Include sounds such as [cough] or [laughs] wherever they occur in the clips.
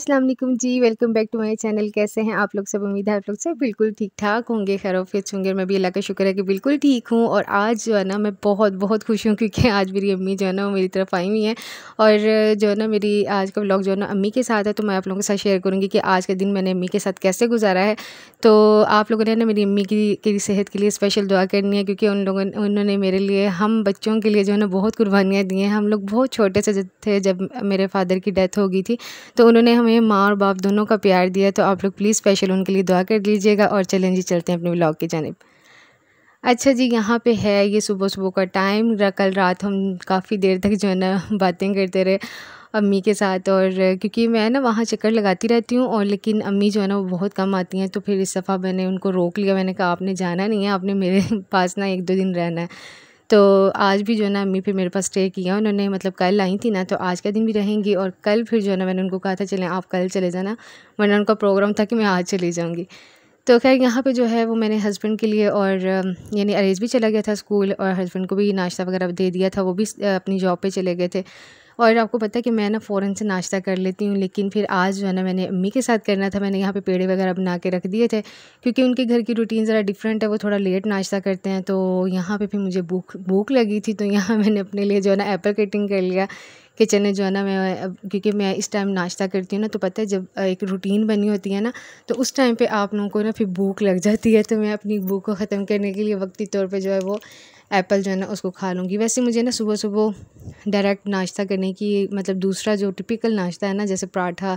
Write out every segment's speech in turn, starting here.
अस्सलाम वालेकुम जी welcome back to my channel कैसे हैं आप लोग सब उम्मीद है आप लोग सब बिल्कुल ठीक ठाक होंगे खैरोफियत होंगे मैं भी अल्लाह का शुक्र है कि बिल्कुल ठीक हूँ और आज जो है ना मैं बहुत बहुत खुश हूँ क्योंकि आज मेरी अम्मी जो है ना वो मेरी तरफ आई हुई हैं और जो है ना मेरी आज का ब्लॉग जो है ना अम्मी के साथ है तो मैं आप लोगों के साथ शेयर करूँगी कि आज का दिन मैंने अम्मी के साथ कैसे गुजारा है तो आप लोगों ने ना मेरी अम्मी की, की सेहत के लिए स्पेशल दुआ करनी है क्योंकि उन लोगों ने उन्होंने मेरे लिए हम बच्चों के लिए जो है ना बहुत कुर्बानियाँ दी हैं हम लोग बहुत छोटे से थे जब मेरे फादर की डेथ हो गई थी तो उन्होंने हमें हमें माँ और बाप दोनों का प्यार दिया तो आप लोग प्लीज़ स्पेशल उनके लिए दुआ कर दीजिएगा और चलें जी चलते हैं अपने ब्लॉग की जानब अच्छा जी यहाँ पे है ये सुबह सुबह का टाइम कल रात हम काफ़ी देर तक जो है ना बातें करते रहे अम्मी के साथ और क्योंकि मैं ना वहाँ चक्कर लगाती रहती हूँ और लेकिन अम्मी जो है ना वो बहुत कम आती हैं तो फिर इस दफ़ा मैंने उनको रोक लिया मैंने कहा आपने जाना नहीं है आपने मेरे [laughs] पास ना एक दो दिन रहना है तो आज भी जो है ना अम्मी फिर मेरे पास स्टे किया उन्होंने मतलब कल आई थी ना तो आज का दिन भी रहेंगी और कल फिर जो है ना मैंने उनको कहा था चलें आप कल चले जाना वरना उनका प्रोग्राम था कि मैं आज चली जाऊँगी तो खैर यहाँ पे जो है वो मैंने हस्बैंड के लिए और यानी अरेज भी चला गया था स्कूल और हस्बैंड को भी नाश्ता वगैरह दे दिया था वो भी अपनी जॉब पे चले गए थे और आपको पता है कि मैं ना फ़ौरन से नाश्ता कर लेती हूँ लेकिन फिर आज जो है ना मैंने अम्मी के साथ करना था मैंने यहाँ पे पेड़े वगैरह बना के रख दिए थे क्योंकि उनके घर की रूटीन ज़रा डिफरेंट है वो थोड़ा लेट नाश्ता करते हैं तो यहाँ पे फिर मुझे भूख भूख लगी थी तो यहाँ [laughs] मैंने अपने लिए जो है ना एप्पल कटिंग कर लिया किचन में जो है ना मैं क्योंकि मैं इस टाइम नाश्ता करती हूँ ना तो पता है जब एक रूटीन बनी होती है ना तो उस टाइम पे आप लोगों को ना फिर भूख लग जाती है तो मैं अपनी भूख को ख़त्म करने के लिए वक्ती तौर पे जो है वो एप्पल जो है ना उसको खा लूँगी वैसे मुझे ना सुबह सुबह डायरेक्ट नाश्ता करने की मतलब दूसरा जो टिपिकल नाश्ता है ना जैसे पराठा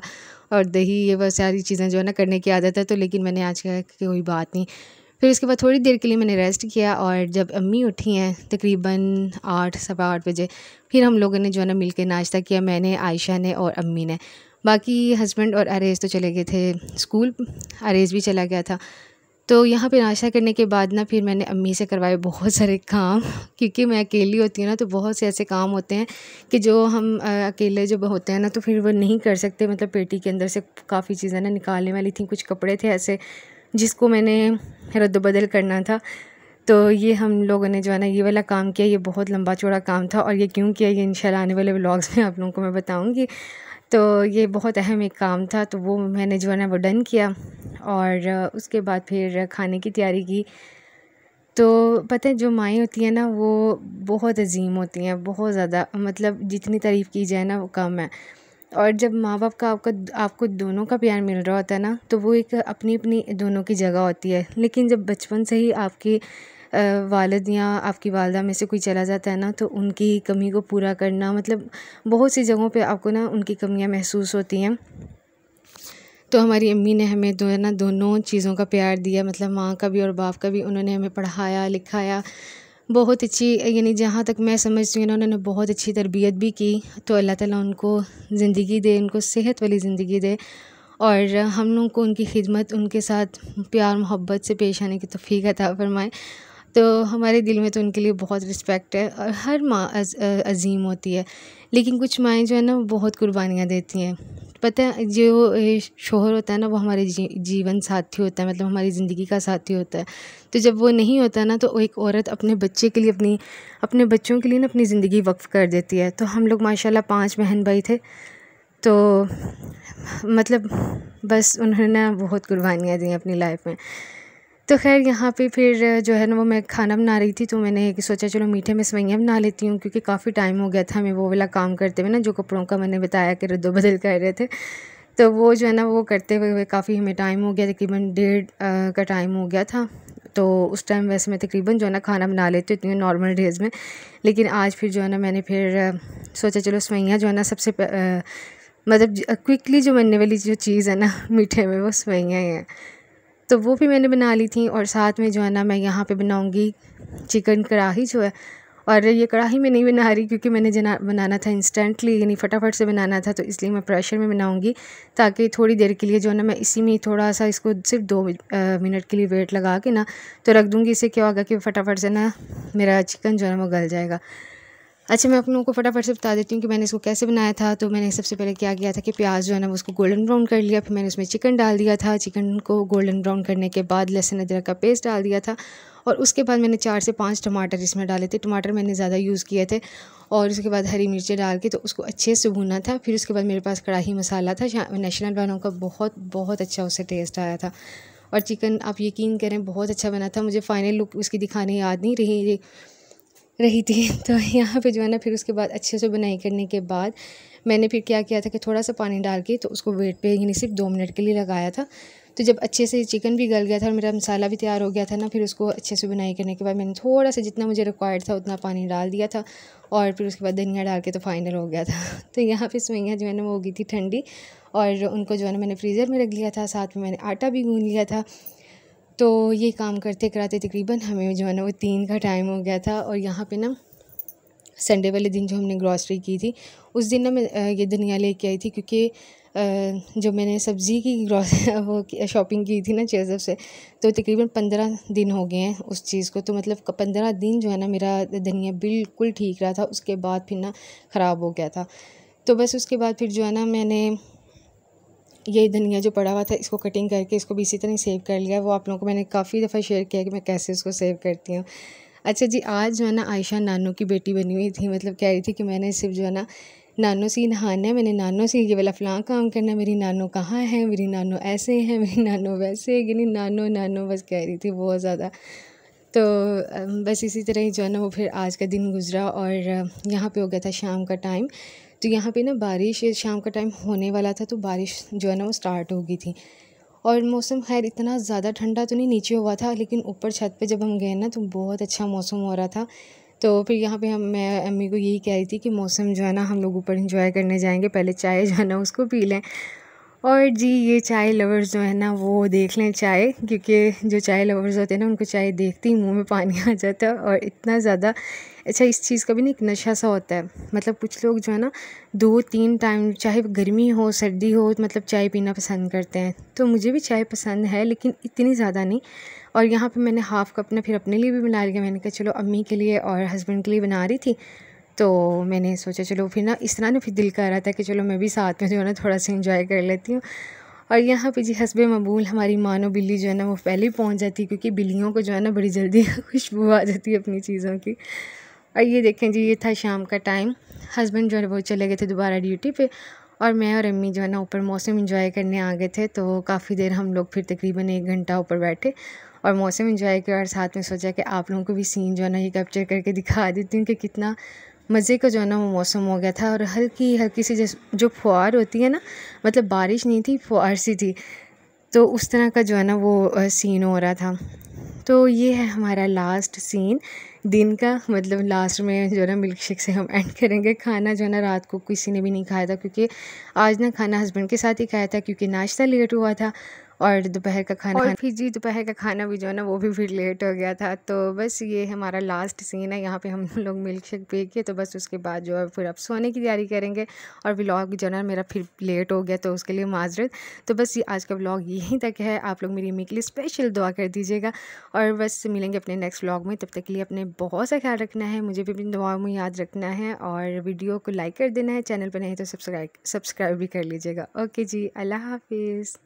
और दही ये वह सारी चीज़ें जो है ना करने की आदत है तो लेकिन मैंने आज कहा कोई बात नहीं फिर इसके बाद थोड़ी देर के लिए मैंने रेस्ट किया और जब अम्मी उठी हैं तकरीबन आठ सवा आठ बजे फिर हम लोगों ने जो है ना मिल के नाश्ता किया मैंने आयशा ने और अम्मी ने बाकी हस्बैंड और अरेज तो चले गए थे स्कूल अरेज भी चला गया था तो यहाँ पे नाश्ता करने के बाद ना फिर मैंने अम्मी से करवाए बहुत सारे काम [laughs] क्योंकि मैं अकेली होती हूँ ना तो बहुत से ऐसे काम होते हैं कि जो हम अकेले जब होते हैं ना तो फिर वो नहीं कर सकते मतलब पेटी के अंदर से काफ़ी चीज़ें ना निकालने वाली थी कुछ कपड़े थे ऐसे जिसको मैंने रद्दबदल करना था तो ये हम लोगों ने जो है ना ये वाला काम किया ये बहुत लंबा चौड़ा काम था और ये क्यों किया ये इंशाल्लाह आने वाले व्लॉग्स में आप लोगों को मैं बताऊंगी तो ये बहुत अहम एक काम था तो वो मैंने जो है ना वो डन किया और उसके बाद फिर खाने की तैयारी की तो पता है जो माएँ होती हैं ना वो बहुत अजीम होती हैं बहुत ज़्यादा मतलब जितनी तारीफ़ की जाए ना वो कम है और जब माँ बाप का आपका आपको दोनों का प्यार मिल रहा होता है ना तो वो एक अपनी अपनी दोनों की जगह होती है लेकिन जब बचपन से ही आपके वालद या आपकी वालदा में से कोई चला जाता है ना तो उनकी कमी को पूरा करना मतलब बहुत सी जगहों पे आपको ना उनकी कमियां महसूस होती हैं तो हमारी अम्मी ने हमें दो ना दोनों चीज़ों का प्यार दिया मतलब माँ का भी और बाप का भी उन्होंने हमें पढ़ाया लिखाया बहुत अच्छी यानी जहाँ तक मैं समझती हूँ इन्होंने बहुत अच्छी तरबियत भी की तो अल्लाह ताला उनको ज़िंदगी दे उनको सेहत वाली ज़िंदगी दे और हम लोगों को उनकी खिदमत उनके साथ प्यार मोहब्बत से पेश आने की तफ़ीक अता फरमाए तो हमारे दिल में तो उनके लिए बहुत रिस्पेक्ट है और हर माँ अज़ीम होती है लेकिन कुछ माएँ जो है ना बहुत कुर्बानियाँ देती हैं पता है जो शोहर होता है ना वो हमारे जी, जीवन साथी होता है मतलब हमारी ज़िंदगी का साथी होता है तो जब वो नहीं होता ना तो एक औरत अपने बच्चे के लिए अपनी अपने बच्चों के लिए ना अपनी ज़िंदगी वक्फ़ कर देती है तो हम लोग माशाल्लाह पांच बहन भाई थे तो मतलब बस उन्होंने बहुत कुर्बानियाँ दी अपनी लाइफ में तो खैर यहाँ पे फिर जो है ना वो मैं खाना बना रही थी तो मैंने सोचा चलो मीठे में सवैयाँ बना लेती हूँ क्योंकि काफ़ी टाइम हो गया था हमें वो वाला काम करते हुए ना जो कपड़ों का मैंने बताया कि रद्दो बदल कर रहे थे तो वो जो है ना वो करते हुए काफ़ी हमें टाइम हो गया तकरीबन डेढ़ का टाइम हो गया था तो उस टाइम वैसे मैं तकरीबन जो है ना खाना बना लेती हूँ इतनी नॉर्मल डेज़ में लेकिन आज फिर जो है ना मैंने फिर सोचा चलो सवैयाँ जो है ना सबसे मतलब क्विकली जो बनने वाली जो चीज़ है ना मीठे में वो ही हैं तो वो भी मैंने बना ली थी और साथ में जो है ना मैं यहाँ पे बनाऊँगी चिकन कढ़ाही जो है और ये कढ़ाई में नहीं बना रही क्योंकि मैंने जना बनाना था इंस्टेंटली यानी फटाफट से बनाना था तो इसलिए मैं प्रेशर में बनाऊँगी ताकि थोड़ी देर के लिए जो है ना मैं इसी में थोड़ा सा इसको सिर्फ दो मिनट के लिए वेट लगा के ना तो रख दूँगी इससे क्या होगा कि फटाफट से ना मेरा चिकन जो है ना वो गल जाएगा अच्छा मैं आप लोगों को फटाफट से बता देती हूँ कि मैंने इसको कैसे बनाया था तो मैंने सबसे पहले क्या किया था कि प्याज जो है ना उसको गोल्डन ब्राउन कर लिया फिर मैंने उसमें चिकन डाल दिया था चिकन को गोल्डन ब्राउन करने के बाद लहसुन अदरक का पेस्ट डाल दिया था और उसके बाद मैंने चार से पाँच टमाटर इसमें डाले थे टमाटर मैंने ज़्यादा यूज़ किए थे और उसके बाद हरी मिर्चें डाल के तो उसको अच्छे से भुना था फिर उसके बाद मेरे पास कढ़ाई मसाला था नेशनल बनों का बहुत बहुत अच्छा उससे टेस्ट आया था और चिकन आप यकीन करें बहुत अच्छा बना था मुझे फ़ाइनल लुक उसकी दिखाने याद नहीं रही रही थी [laughs] तो यहाँ पे जो है ना फिर उसके बाद अच्छे से बुनाई करने के बाद मैंने फिर क्या किया था कि थोड़ा सा पानी डाल के तो उसको वेट पे यानी सिर्फ दो मिनट के लिए लगाया था तो जब अच्छे से चिकन भी गल गया था और मेरा मसाला भी तैयार हो गया था ना फिर उसको अच्छे से बुनाई करने के बाद मैंने थोड़ा सा जितना मुझे रिक्वायर्ड था उतना पानी डाल दिया था और फिर उसके बाद धनिया डाल के तो फाइनल हो गया था [laughs] तो यहाँ पर सेवैयाँ जो है ना वो हो गई थी ठंडी और उनको जो है ना मैंने फ्रीज़र में रख लिया था साथ में मैंने आटा भी गूँध लिया था तो ये काम करते कराते तकरीबन हमें जो है ना वो तीन का टाइम हो गया था और यहाँ पे ना संडे वाले दिन जो हमने ग्रॉसरी की थी उस दिन ना मैं ये धनिया लेके आई थी क्योंकि जो मैंने सब्ज़ी की ग्रॉस [laughs] वो शॉपिंग की थी ना चेज़ से तो तकरीबन पंद्रह दिन हो गए हैं उस चीज़ को तो मतलब पंद्रह दिन जो है ना मेरा धनिया बिल्कुल ठीक रहा था उसके बाद फिर ना ख़राब हो गया था तो बस उसके बाद फिर जो है ना मैंने यही धनिया जो पड़ा हुआ था इसको कटिंग करके इसको भी इसी तरह सेव कर लिया वो आप लोगों को मैंने काफ़ी दफ़ा शेयर किया कि मैं कैसे उसको सेव करती हूँ अच्छा जी आज जो है ना आयशा नानू की बेटी बनी हुई थी मतलब कह रही थी कि मैंने सिर्फ जो है ना नानों से ही नहाना है मैंने नानों से ये वाला फलां काम करना है मेरी नानो कहाँ है मेरी नानो ऐसे हैं मेरी नानो वैसे है यानी नानो नानो बस कह रही थी बहुत ज़्यादा तो बस इसी तरह ही जो है ना वो फिर आज का दिन गुजरा और यहाँ पे हो गया था शाम का टाइम तो यहाँ पे ना बारिश शाम का टाइम होने वाला था तो बारिश जो है ना वो स्टार्ट हो गई थी और मौसम खैर इतना ज़्यादा ठंडा तो नहीं नीचे हुआ था लेकिन ऊपर छत पे जब हम गए ना तो बहुत अच्छा मौसम हो रहा था तो फिर यहाँ पे हम मैं अम्मी को यही कह रही थी कि मौसम जो है ना हम लोग ऊपर इंजॉय करने जाएंगे पहले चाय जो है ना उसको पी लें और जी ये चाय लवर्स जो है ना वो देख लें चाय क्योंकि जो चाय लवर्स होते हैं ना उनको चाय देखते ही मुंह में पानी आ जाता है और इतना ज़्यादा अच्छा इस चीज़ का भी ना एक नशा सा होता है मतलब कुछ लोग जो है ना दो तीन टाइम चाहे गर्मी हो सर्दी हो मतलब चाय पीना पसंद करते हैं तो मुझे भी चाय पसंद है लेकिन इतनी ज़्यादा नहीं और यहाँ पे मैंने हाफ़ कप ना फिर अपने लिए भी बना लिया मैंने कहा चलो अम्मी के लिए और हस्बैंड के लिए बना रही थी तो मैंने सोचा चलो फिर ना इस तरह ना फिर दिल कर रहा था कि चलो मैं भी साथ में जो है ना थोड़ा सा इंजॉय कर लेती हूँ और यहाँ पे जी हसब मबूल हमारी मानो बिल्ली जो है ना वो पहले ही पहुँच जाती है क्योंकि बिल्लियों को जो है ना बड़ी जल्दी [laughs] खुशबू आ जाती है अपनी चीज़ों की और ये देखें जी ये था शाम का टाइम हस्बैंड जो है वो चले गए थे दोबारा ड्यूटी पे और मैं और अम्मी जो है ना ऊपर मौसम इंजॉय करने आ गए थे तो काफ़ी देर हम लोग फिर तकरीबन एक घंटा ऊपर बैठे और मौसम इंजॉय किया और साथ में सोचा कि आप लोगों को भी सीन जो है ना ये कैप्चर करके दिखा देती हूँ कि कितना मज़े का जो है ना वो मौसम हो गया था और हल्की हल्की सी जो फुहार होती है ना मतलब बारिश नहीं थी फुहार सी थी तो उस तरह का जो है ना वो सीन हो रहा था तो ये है हमारा लास्ट सीन दिन का मतलब लास्ट में जो है ना मिल्क शेक से हम एंड करेंगे खाना जो है ना रात को किसी ने भी नहीं खाया था क्योंकि आज ना खाना हस्बैंड के साथ ही खाया था क्योंकि नाश्ता लेट हुआ था और दोपहर का खाना और फिर जी दोपहर का खाना भी जो है ना वो भी फिर लेट हो गया था तो बस ये हमारा लास्ट सीन है यहाँ पे हम लोग मिल्क शेक पी के तो बस उसके बाद जो है फिर अब सोने की तैयारी करेंगे और व्लॉग जो है ना मेरा फिर लेट हो गया तो उसके लिए माजरत तो बस ये आज का व्लॉग यहीं तक है आप लोग मेरी अम्मी के लिए स्पेशल दुआ कर दीजिएगा और बस मिलेंगे अपने नेक्स्ट व्लॉग में तब तक के लिए अपने बहुत सा ख्याल रखना है मुझे भी अपनी दुआओं में याद रखना है और वीडियो को लाइक कर देना है चैनल पर नहीं तो सब्सक्राइब सब्सक्राइब भी कर लीजिएगा ओके जी अल्लाह हाफिज़